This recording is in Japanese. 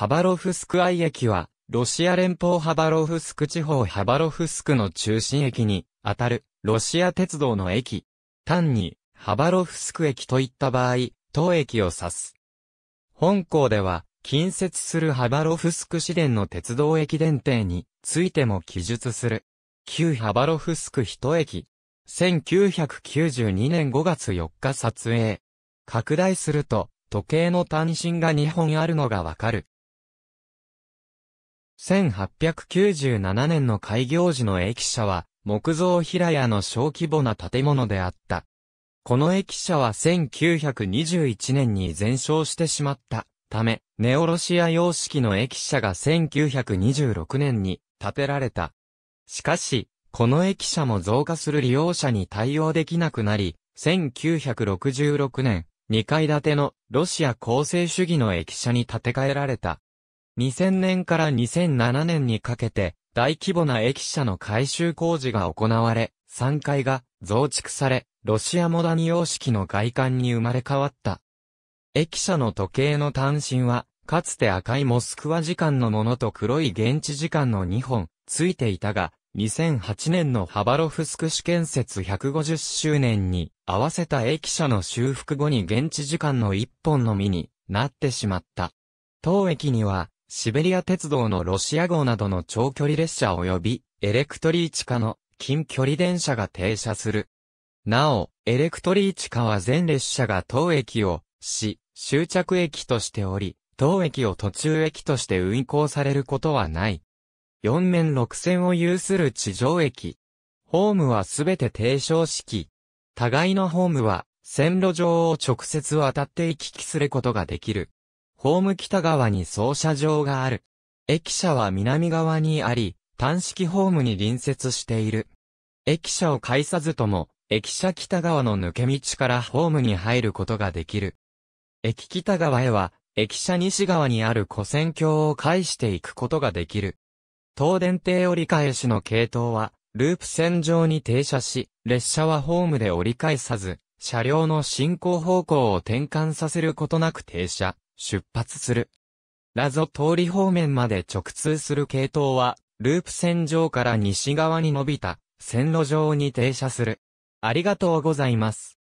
ハバロフスク愛駅は、ロシア連邦ハバロフスク地方ハバロフスクの中心駅に、あたる、ロシア鉄道の駅。単に、ハバロフスク駅といった場合、当駅を指す。本校では、近接するハバロフスク市電の鉄道駅電停についても記述する。旧ハバロフスク一駅。1992年5月4日撮影。拡大すると、時計の単身が2本あるのがわかる。1897年の開業時の駅舎は、木造平屋の小規模な建物であった。この駅舎は1921年に全焼してしまったため、ネオロシア様式の駅舎が1926年に建てられた。しかし、この駅舎も増加する利用者に対応できなくなり、1966年、2階建てのロシア構成主義の駅舎に建て替えられた。2000年から2007年にかけて、大規模な駅舎の改修工事が行われ、3階が増築され、ロシアモダニ様式の外観に生まれ変わった。駅舎の時計の単身は、かつて赤いモスクワ時間のものと黒い現地時間の2本、ついていたが、2008年のハバロフスク市建設150周年に合わせた駅舎の修復後に現地時間の1本のみになってしまった。当駅にはシベリア鉄道のロシア号などの長距離列車及び、エレクトリーチカの近距離電車が停車する。なお、エレクトリーチカは全列車が当駅を、し、終着駅としており、当駅を途中駅として運行されることはない。4面6線を有する地上駅。ホームはすべて低床式。互いのホームは、線路上を直接渡って行き来することができる。ホーム北側に操車場がある。駅舎は南側にあり、単式ホームに隣接している。駅舎を介さずとも、駅舎北側の抜け道からホームに入ることができる。駅北側へは、駅舎西側にある古線橋を介していくことができる。東電停折り返しの系統は、ループ線上に停車し、列車はホームで折り返さず、車両の進行方向を転換させることなく停車、出発する。ラゾ通り方面まで直通する系統は、ループ線上から西側に伸びた線路上に停車する。ありがとうございます。